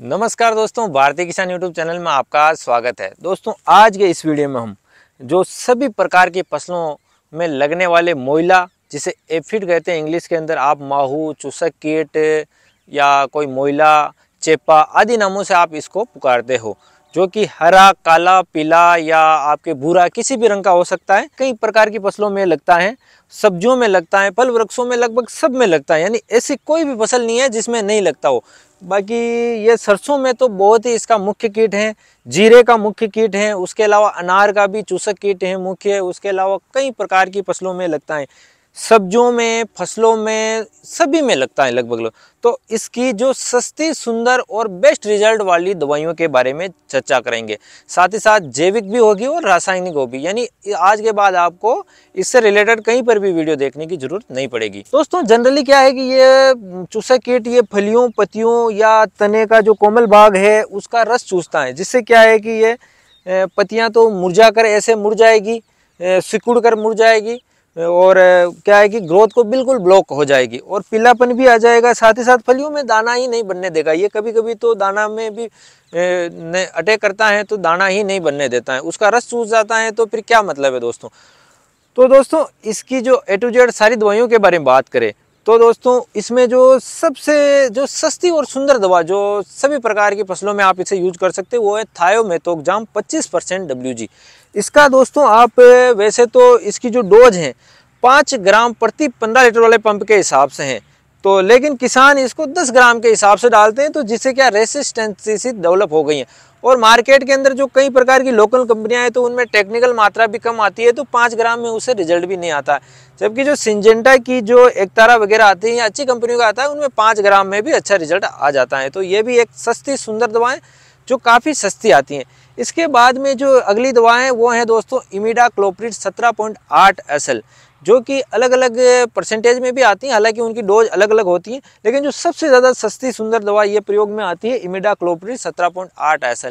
नमस्कार दोस्तों भारतीय किसान यूट्यूब चैनल में आपका स्वागत है दोस्तों आज के इस वीडियो में हम जो सभी प्रकार की फसलों में लगने वाले मोइला जिसे एफिड कहते हैं इंग्लिश के अंदर आप माहू चूसक कीट या कोई मोइला चेपा आदि नामों से आप इसको पुकारते हो जो कि हरा काला पीला या आपके भूरा किसी भी रंग का हो सकता है कई प्रकार की फसलों में लगता है सब्जियों में लगता है फल वृक्षों में लगभग सब में लगता है यानी ऐसी कोई भी फसल नहीं है जिसमें नहीं लगता हो बाकी ये सरसों में तो बहुत ही इसका मुख्य कीट है जीरे का मुख्य कीट है उसके अलावा अनार का भी चूसक कीट है मुख्य उसके अलावा कई प्रकार की फसलों में लगता है सब्जियों में फसलों में सभी में लगता है लगभग लग तो इसकी जो सस्ती सुंदर और बेस्ट रिजल्ट वाली दवाइयों के बारे में चर्चा करेंगे साथ ही साथ जैविक भी होगी और रासायनिक होगी यानी आज के बाद आपको इससे रिलेटेड कहीं पर भी वीडियो देखने की जरूरत नहीं पड़ेगी दोस्तों जनरली क्या है कि ये चूसा कीट ये फलियों पतियों या तने का जो कोमल भाग है उसका रस चूसता है जिससे क्या है कि ये पतियाँ तो मुरझा कर ऐसे जाएगी सिकुड़ कर जाएगी और क्या है कि ग्रोथ को बिल्कुल ब्लॉक हो जाएगी और पीलापन भी आ जाएगा साथ ही साथ फलियों में दाना ही नहीं बनने देगा ये कभी कभी तो दाना में भी अटैक करता है तो दाना ही नहीं बनने देता है उसका रस चूस जाता है तो फिर क्या मतलब है दोस्तों तो दोस्तों इसकी जो ए टू जेड सारी दवाइयों के बारे में बात करें तो दोस्तों इसमें जो सबसे जो सस्ती और सुंदर दवा जो सभी प्रकार की फसलों में आप इसे यूज कर सकते वो है जाम 25 परसेंट डब्ल्यू इसका दोस्तों आप वैसे तो इसकी जो डोज है पाँच ग्राम प्रति पंद्रह लीटर वाले पंप के हिसाब से हैं तो लेकिन किसान इसको 10 ग्राम के हिसाब से डालते हैं तो जिससे क्या रेसिस्टेंसी डेवलप हो गई है और मार्केट के अंदर जो कई प्रकार की लोकल कंपनियां हैं तो उनमें टेक्निकल मात्रा भी कम आती है तो पाँच ग्राम में उसे रिजल्ट भी नहीं आता जबकि जो सिंजेंटा की जो एक तारा वगैरह आती है या अच्छी कंपनियों का आता है उनमें पाँच ग्राम में भी अच्छा रिजल्ट आ जाता है तो ये भी एक सस्ती सुंदर दवाएँ जो काफ़ी सस्ती आती हैं इसके बाद में जो अगली दवाएँ वो हैं दोस्तों इमिडा क्लोप्रिट एस एल जो कि अलग अलग परसेंटेज में भी आती हैं हालांकि उनकी डोज अलग अलग होती है लेकिन जो सबसे ज़्यादा सस्ती सुंदर दवा ये प्रयोग में आती है इमिडा क्लोप्री सत्रह पॉइंट आठ एस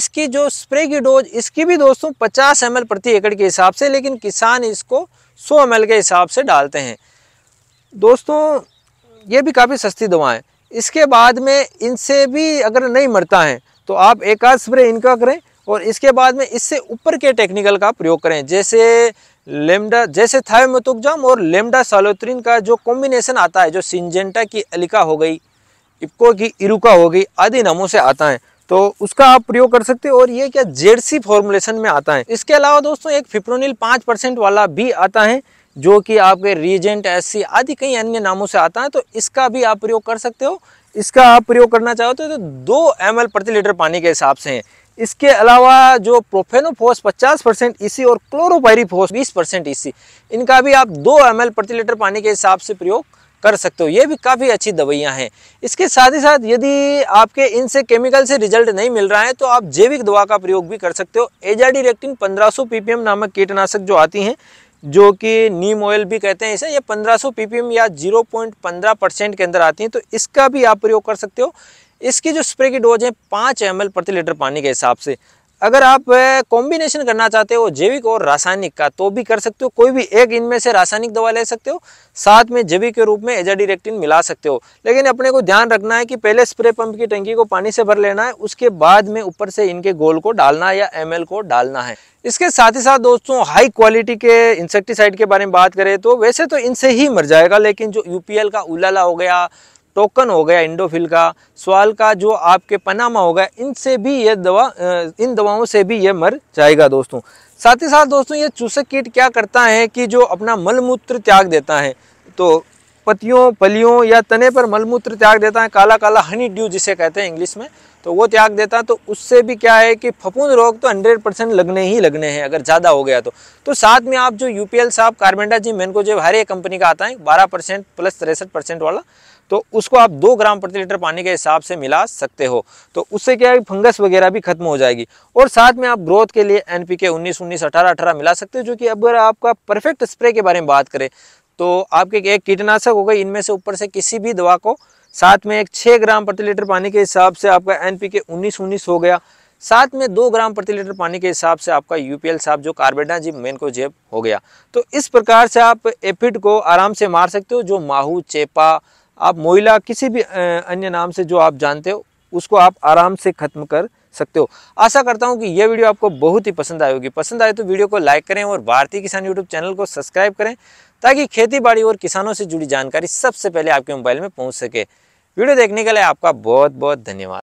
इसकी जो स्प्रे की डोज इसकी भी दोस्तों पचास एम प्रति एकड़ के हिसाब से लेकिन किसान इसको सौ एम के हिसाब से डालते हैं दोस्तों ये भी काफ़ी सस्ती दवाएँ इसके बाद में इनसे भी अगर नहीं मरता है तो आप एक आध स्प्रे इनका करें और इसके बाद में इससे ऊपर के टेक्निकल का प्रयोग करें जैसे लेमडा जैसे थायमेतोकजाम और लेमडा सालोत्रिन का जो कॉम्बिनेशन आता है जो सिंजेंटा की अलिका हो गई इपको की इरुका हो गई आदि नामों से आता है तो उसका आप प्रयोग कर सकते हो और ये क्या जेडसी फॉर्मुलेशन में आता है इसके अलावा दोस्तों एक फिप्रोनिल पाँच परसेंट वाला भी आता है जो कि आपके रीजेंट एस आदि कई अन्य नामों से आता है तो इसका भी आप प्रयोग कर सकते हो इसका आप प्रयोग करना चाहते हो तो, तो दो एम प्रति लीटर पानी के हिसाब से है इसके अलावा जो प्रोफेनोफोस 50 परसेंट ई e और क्लोरोपायरीफोस 20 परसेंट ई e इनका भी आप दो एम प्रति लीटर पानी के हिसाब से प्रयोग कर सकते हो ये भी काफ़ी अच्छी दवाइयाँ हैं इसके साथ ही साथ यदि आपके इनसे केमिकल से रिजल्ट नहीं मिल रहा है तो आप जैविक दवा का प्रयोग भी कर सकते हो एजाडी रेक्टिन पंद्रह सौ नामक कीटनाशक जो आती हैं जो कि नीम ऑयल भी कहते हैं इसे ये 1500 ppm या 0.15 परसेंट के अंदर आती हैं तो इसका भी आप प्रयोग कर सकते हो इसकी जो स्प्रे की डोज है पाँच एम प्रति लीटर पानी के हिसाब से अगर आप कॉम्बिनेशन करना चाहते हो जैविक और रासायनिक का तो भी कर सकते हो कोई भी एक इनमें से रासायनिक दवा ले सकते हो साथ में जैविक के रूप में एजाडिरेक्टिन मिला सकते हो लेकिन अपने को ध्यान रखना है कि पहले स्प्रे पंप की टंकी को पानी से भर लेना है उसके बाद में ऊपर से इनके गोल को डालना है या एम को डालना है इसके साथ ही साथ दोस्तों हाई क्वालिटी के इंसेक्टिसाइड के बारे में बात करें तो वैसे तो इनसे ही मर जाएगा लेकिन जो यूपीएल का उलाला हो गया टोकन हो गया इंडोफिल का स्वाल का जो आपके पनामा हो गया इनसे भी ये दवा इन दवाओं से भी ये मर जाएगा दोस्तों साथ ही साथ दोस्तों ये चूसक कीट क्या करता है कि जो अपना मलमूत्र त्याग देता है तो पतियों पलियों या तने पर मलमूत्र त्याग देता है काला काला हनी ड्यू जिसे कहते हैं इंग्लिश में तो वो त्याग देता तो उससे भी क्या है कि फफूंद रोग तो 100 परसेंट लगने ही लगने हैं अगर ज़्यादा हो गया तो तो साथ में आप जो यू पी एल साहब कार्बेंडा जी मैनको जो हर एक कंपनी का आता है 12 परसेंट प्लस तिरसठ परसेंट वाला तो उसको आप दो ग्राम प्रति लीटर पानी के हिसाब से मिला सकते हो तो उससे क्या है फंगस वगैरह भी खत्म हो जाएगी और साथ में आप ग्रोथ के लिए एन पी के उन्नीस उन्नीस अठारह अठारह मिला सकते हो जो कि अगर आपका परफेक्ट स्प्रे के बारे में बात करें तो आपके एक कीटनाशक हो गई इनमें से ऊपर से किसी भी दवा को साथ में एक छः ग्राम प्रति लीटर पानी के हिसाब से आपका एन पी के उन्नीस उन्नीस हो गया साथ में दो ग्राम प्रति लीटर पानी के हिसाब से आपका यू पी एल साहब जो कार्बेडाजिम मेन को जेब हो गया तो इस प्रकार से आप एफिड को आराम से मार सकते हो जो माहू चेपा आप मोइला किसी भी अन्य नाम से जो आप जानते हो उसको आप आराम से ख़त्म कर सकते हो आशा करता हूँ कि यह वीडियो आपको बहुत ही पसंद आएगी पसंद आए तो वीडियो को लाइक करें और भारतीय किसान यूट्यूब चैनल को सब्सक्राइब करें ताकि खेती बाड़ी और किसानों से जुड़ी जानकारी सबसे पहले आपके मोबाइल में पहुँच सके वीडियो देखने के लिए आपका बहुत बहुत धन्यवाद